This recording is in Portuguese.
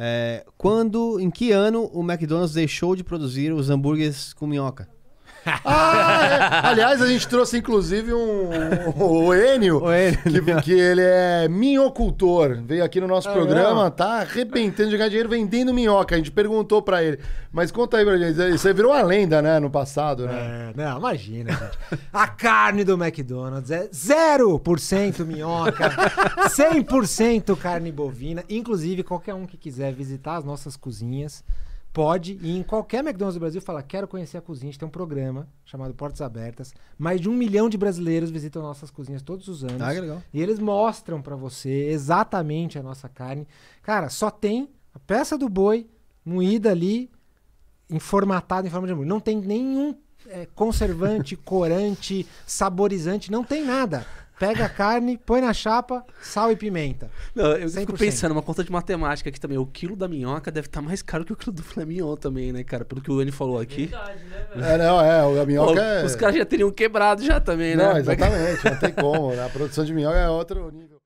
É, quando, em que ano o McDonald's deixou de produzir os hambúrgueres com minhoca? ah, Aliás, a gente trouxe inclusive um, um, o Enio, o Enio que, né? que, ele é minhocultor. Veio aqui no nosso ah, programa, não. tá arrebentando de ganhar dinheiro vendendo minhoca. A gente perguntou para ele. Mas conta aí pra gente, você virou uma lenda, né, no passado, né? É, não, imagina, gente. A carne do McDonald's é 0% minhoca, 100% carne bovina. Inclusive, qualquer um que quiser visitar as nossas cozinhas, pode ir em qualquer McDonald's do Brasil falar: quero conhecer a cozinha. A gente tem um programa chamado Portas Abertas. Mais de um milhão de brasileiros visitam nossas cozinhas todos os anos. Ah, que legal. E eles mostram para você exatamente a nossa carne. Cara, só tem a peça do boi moída ali, formatada em forma de hambúrguer. Não tem nenhum é, conservante, corante, saborizante, não tem nada. Pega a carne, põe na chapa, sal e pimenta. Não, eu 100%. fico pensando, uma conta de matemática aqui também. O quilo da minhoca deve estar tá mais caro que o quilo do flamengo também, né, cara? Pelo que o Anny falou é aqui. É verdade, né, velho? É, não, é. O minhoca Pô, é... Os caras já teriam quebrado já também, né? Não, exatamente. não tem como. Né? A produção de minhoca é outro nível.